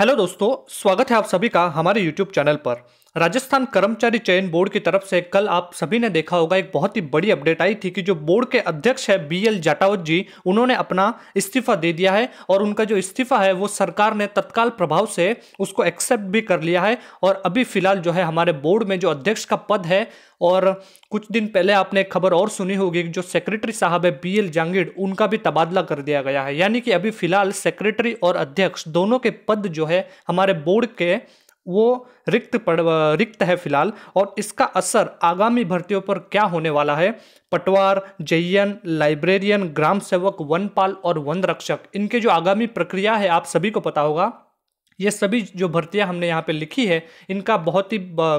hello दोस्तों स्वागत है आप सभी का हमारे यूट्यूब चैनल पर राजस्थान कर्मचारी चयन बोर्ड की तरफ से कल आप सभी ने देखा होगा एक बहुत ही बड़ी अपडेट आई थी कि जो बोर्ड के अध्यक्ष है बी एल जाटावत जी उन्होंने अपना इस्तीफा दे दिया है और उनका जो इस्तीफा है वो सरकार ने तत्काल प्रभाव से उसको एक्सेप्ट भी कर लिया है और अभी फिलहाल जो है हमारे बोर्ड में जो अध्यक्ष का पद है और कुछ दिन पहले आपने एक खबर और सुनी होगी कि जो सेक्रेटरी साहब है बी एल जांगीड़ उनका भी तबादला कर दिया गया है यानी कि अभी फिलहाल सेक्रेटरी और अध्यक्ष दोनों के पद जो है हमारे बोर्ड के वो रिक्त पड़ रिक्त है फिलहाल और इसका असर आगामी भर्तियों पर क्या होने वाला है पटवार जयन लाइब्रेरियन ग्राम सेवक वनपाल और वन रक्षक इनके जो आगामी प्रक्रिया है आप सभी को पता होगा ये सभी जो भर्तियां हमने यहाँ पे लिखी है इनका बहुत ही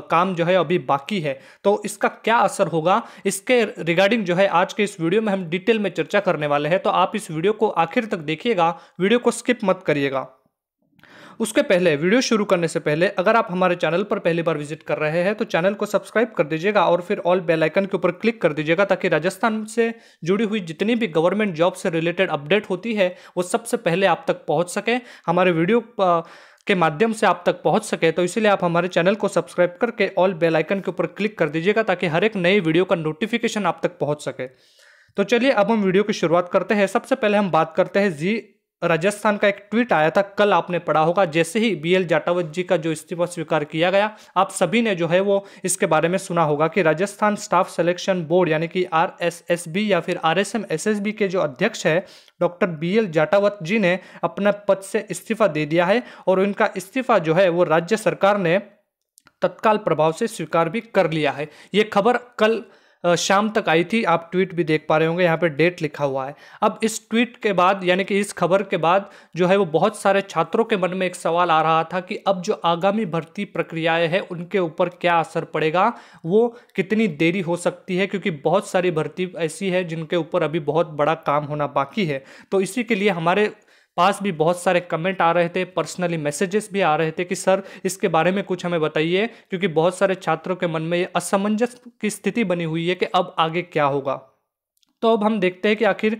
काम जो है अभी बाकी है तो इसका क्या असर होगा इसके रिगार्डिंग जो है आज के इस वीडियो में हम डिटेल में चर्चा करने वाले हैं तो आप इस वीडियो को आखिर तक देखिएगा वीडियो को स्किप मत करिएगा उसके पहले वीडियो शुरू करने से पहले अगर आप हमारे चैनल पर पहली बार विजिट कर रहे हैं तो चैनल को सब्सक्राइब कर दीजिएगा और फिर ऑल बेलाइकन के ऊपर क्लिक कर दीजिएगा ताकि राजस्थान से जुड़ी हुई जितनी भी गवर्नमेंट जॉब से रिलेटेड अपडेट होती है वो सबसे पहले आप तक पहुँच सके हमारे वीडियो के माध्यम से आप तक पहुंच सके तो इसलिए आप हमारे चैनल को सब्सक्राइब करके ऑल बेल आइकन के ऊपर क्लिक कर दीजिएगा ताकि हर एक नई वीडियो का नोटिफिकेशन आप तक पहुंच सके तो चलिए अब हम वीडियो की शुरुआत करते हैं सबसे पहले हम बात करते हैं जी राजस्थान का एक ट्वीट आया था कल आपने पढ़ा होगा जैसे ही बी एल जाटावत जी का जो इस्तीफा स्वीकार किया गया आप सभी ने जो है वो इसके बारे में सुना होगा कि राजस्थान स्टाफ सिलेक्शन बोर्ड यानी कि आर एस एस बी या फिर R S M S S B के जो अध्यक्ष है doctor B L Jatawat ji ने अपने पद से इस्तीफा दे दिया है और उनका इस्तीफा जो है वो राज्य सरकार ने तत्काल प्रभाव से स्वीकार भी कर लिया है ये खबर कल शाम तक आई थी आप ट्वीट भी देख पा रहे होंगे यहाँ पे डेट लिखा हुआ है अब इस ट्वीट के बाद यानी कि इस खबर के बाद जो है वो बहुत सारे छात्रों के मन में एक सवाल आ रहा था कि अब जो आगामी भर्ती प्रक्रियाएं हैं उनके ऊपर क्या असर पड़ेगा वो कितनी देरी हो सकती है क्योंकि बहुत सारी भर्ती ऐसी है जिनके ऊपर अभी बहुत बड़ा काम होना बाकी है तो इसी के लिए हमारे पास भी बहुत सारे कमेंट आ रहे थे पर्सनली मैसेजेस भी आ रहे थे कि सर इसके बारे में कुछ हमें बताइए क्योंकि बहुत सारे छात्रों के मन में ये असमंजस की स्थिति बनी हुई है कि अब आगे क्या होगा तो अब हम देखते हैं कि आखिर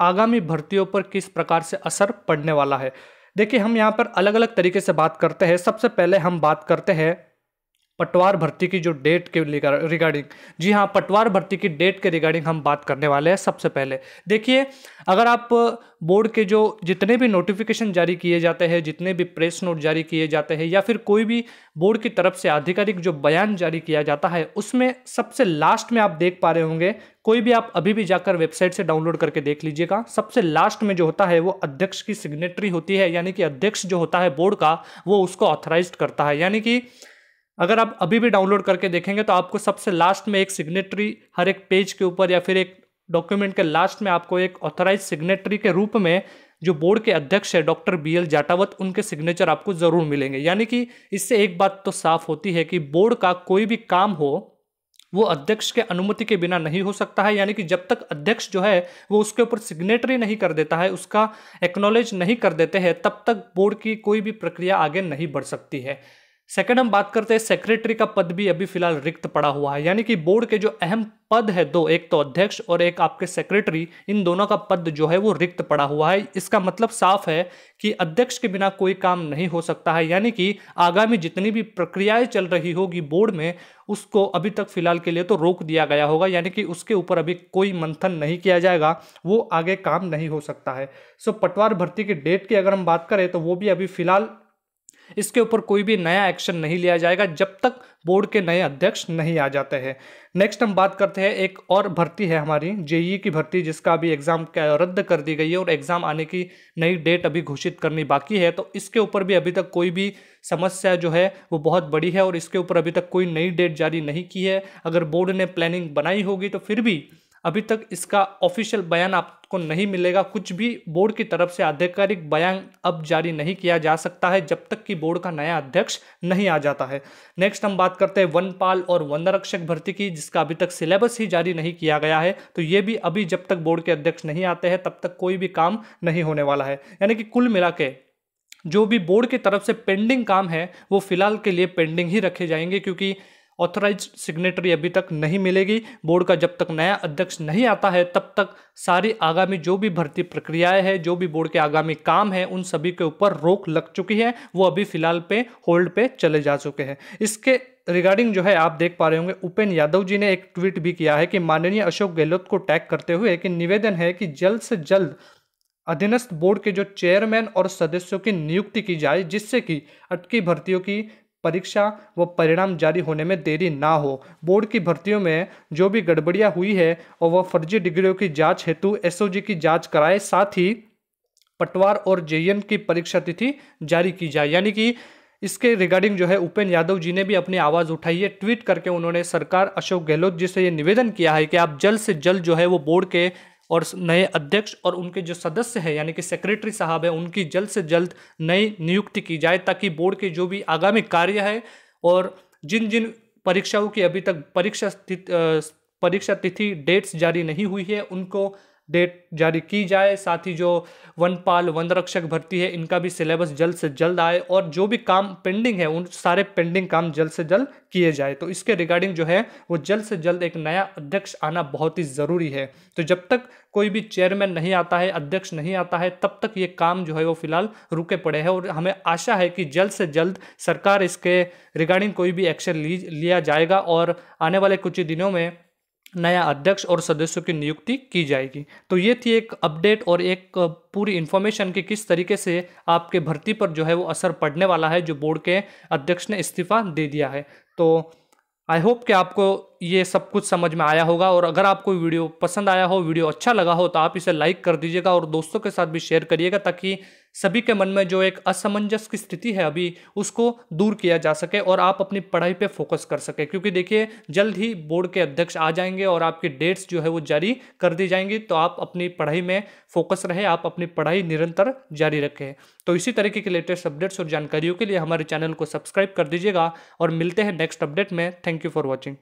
आगामी भर्तियों पर किस प्रकार से असर पड़ने वाला है देखिए हम यहाँ पर अलग अलग तरीके से बात करते हैं सबसे पहले हम बात करते हैं पटवार भर्ती की जो डेट के रिगार्डिंग जी हाँ पटवार भर्ती की डेट के रिगार्डिंग हम बात करने वाले हैं सबसे पहले देखिए अगर आप बोर्ड के जो जितने भी नोटिफिकेशन जारी किए जाते हैं जितने भी प्रेस नोट जारी किए जाते हैं या फिर कोई भी बोर्ड की तरफ से आधिकारिक जो बयान जारी किया जाता है उसमें सबसे लास्ट में आप देख पा रहे होंगे कोई भी आप अभी भी जाकर वेबसाइट से डाउनलोड करके देख लीजिएगा सबसे लास्ट में जो होता है वो अध्यक्ष की सिग्नेटरी होती है यानी कि अध्यक्ष जो होता है बोर्ड का वो उसको ऑथराइज करता है यानी कि अगर आप अभी भी डाउनलोड करके देखेंगे तो आपको सबसे लास्ट में एक सिग्नेटरी हर एक पेज के ऊपर या फिर एक डॉक्यूमेंट के लास्ट में आपको एक ऑथराइज सिग्नेटरी के रूप में जो बोर्ड के अध्यक्ष है डॉक्टर बी एल जाटावत उनके सिग्नेचर आपको ज़रूर मिलेंगे यानी कि इससे एक बात तो साफ होती है कि बोर्ड का कोई भी काम हो वो अध्यक्ष के अनुमति के बिना नहीं हो सकता है यानी कि जब तक अध्यक्ष जो है वो उसके ऊपर सिग्नेटरी नहीं कर देता है उसका एक्नॉलेज नहीं कर देते हैं तब तक बोर्ड की कोई भी प्रक्रिया आगे नहीं बढ़ सकती है सेकंड हम बात करते हैं सेक्रेटरी का पद भी अभी फिलहाल रिक्त पड़ा हुआ है यानी कि बोर्ड के जो अहम पद है दो एक तो अध्यक्ष और एक आपके सेक्रेटरी इन दोनों का पद जो है वो रिक्त पड़ा हुआ है इसका मतलब साफ है कि अध्यक्ष के बिना कोई काम नहीं हो सकता है यानी कि आगामी जितनी भी प्रक्रियाएं चल रही होगी बोर्ड में उसको अभी तक फिलहाल के लिए तो रोक दिया गया होगा यानी कि उसके ऊपर अभी कोई मंथन नहीं किया जाएगा वो आगे काम नहीं हो सकता है सो पटवार भर्ती की डेट की अगर हम बात करें तो वो भी अभी फिलहाल इसके ऊपर कोई भी नया एक्शन नहीं लिया जाएगा जब तक बोर्ड के नए अध्यक्ष नहीं आ जाते हैं नेक्स्ट हम बात करते हैं एक और भर्ती है हमारी जेई की भर्ती जिसका अभी एग्ज़ाम रद्द कर दी गई है और एग्ज़ाम आने की नई डेट अभी घोषित करनी बाकी है तो इसके ऊपर भी अभी तक कोई भी समस्या जो है वो बहुत बड़ी है और इसके ऊपर अभी तक कोई नई डेट जारी नहीं की है अगर बोर्ड ने प्लानिंग बनाई होगी तो फिर भी अभी तक इसका ऑफिशियल बयान आपको नहीं मिलेगा कुछ भी बोर्ड की तरफ से आधिकारिक बयान अब जारी नहीं किया जा सकता है जब तक कि बोर्ड का नया अध्यक्ष नहीं आ जाता है नेक्स्ट हम बात करते हैं वनपाल और वनरक्षक भर्ती की जिसका अभी तक सिलेबस ही जारी नहीं किया गया है तो ये भी अभी जब तक बोर्ड के अध्यक्ष नहीं आते हैं तब तक कोई भी काम नहीं होने वाला है यानी कि कुल मिला के जो भी बोर्ड की तरफ से पेंडिंग काम है वो फिलहाल के लिए पेंडिंग ही रखे जाएंगे क्योंकि ऑथोराइज सिग्नेटरी अभी तक नहीं मिलेगी बोर्ड का जब तक नया अध्यक्ष नहीं आता है तब तक सारी आगामी जो भी भर्ती प्रक्रियाएं हैं जो भी बोर्ड के आगामी काम हैं उन सभी के ऊपर रोक लग चुकी है वो अभी फिलहाल पे होल्ड पे चले जा चुके हैं इसके रिगार्डिंग जो है आप देख पा रहे होंगे उपेन यादव जी ने एक ट्वीट भी किया है कि माननीय अशोक गहलोत को टैग करते हुए कि निवेदन है कि जल्द से जल्द अधीनस्थ बोर्ड के जो चेयरमैन और सदस्यों की नियुक्ति की जाए जिससे कि अटकी भर्तियों की परीक्षा व परिणाम जारी होने में देरी ना हो बोर्ड की भर्तियों में जो भी गड़बड़ियां हुई है और वह फर्जी डिग्रियों की जांच हेतु एसओजी की जांच कराए साथ ही पटवार और जेएन की परीक्षा तिथि जारी की जाए यानी कि इसके रिगार्डिंग जो है उपेन यादव जी ने भी अपनी आवाज़ उठाई है ट्वीट करके उन्होंने सरकार अशोक गहलोत जी से ये निवेदन किया है कि आप जल्द से जल्द जो है वो बोर्ड के और नए अध्यक्ष और उनके जो सदस्य हैं यानी कि सेक्रेटरी साहब हैं उनकी जल्द से जल्द नई नियुक्ति की जाए ताकि बोर्ड के जो भी आगामी कार्य है और जिन जिन परीक्षाओं की अभी तक परीक्षा परीक्षा तिथि डेट्स जारी नहीं हुई है उनको डेट जारी की जाए साथ ही जो वन पाल वन रक्षक भर्ती है इनका भी सिलेबस जल्द से जल्द आए और जो भी काम पेंडिंग है उन सारे पेंडिंग काम जल्द से जल्द किए जाए तो इसके रिगार्डिंग जो है वो जल्द से जल्द एक नया अध्यक्ष आना बहुत ही ज़रूरी है तो जब तक कोई भी चेयरमैन नहीं आता है अध्यक्ष नहीं आता है तब तक ये काम जो है वो फिलहाल रुके पड़े हैं और हमें आशा है कि जल्द से जल्द सरकार इसके रिगार्डिंग कोई भी एक्शन लिया जाएगा और आने वाले कुछ ही दिनों में नया अध्यक्ष और सदस्यों की नियुक्ति की जाएगी तो ये थी एक अपडेट और एक पूरी इन्फॉर्मेशन कि किस तरीके से आपके भर्ती पर जो है वो असर पड़ने वाला है जो बोर्ड के अध्यक्ष ने इस्तीफा दे दिया है तो आई होप कि आपको ये सब कुछ समझ में आया होगा और अगर आपको वीडियो पसंद आया हो वीडियो अच्छा लगा हो तो आप इसे लाइक कर दीजिएगा और दोस्तों के साथ भी शेयर करिएगा ताकि सभी के मन में जो एक असमंजस की स्थिति है अभी उसको दूर किया जा सके और आप अपनी पढ़ाई पे फोकस कर सके क्योंकि देखिए जल्द ही बोर्ड के अध्यक्ष आ जाएंगे और आपकी डेट्स जो है वो जारी कर दी जाएंगी तो आप अपनी पढ़ाई में फोकस रहे आप अपनी पढ़ाई निरंतर जारी रखें तो इसी तरीके के लेटेस्ट अपडेट्स और जानकारियों के लिए हमारे चैनल को सब्सक्राइब कर दीजिएगा और मिलते हैं नेक्स्ट अपडेट में थैंक यू फॉर वॉचिंग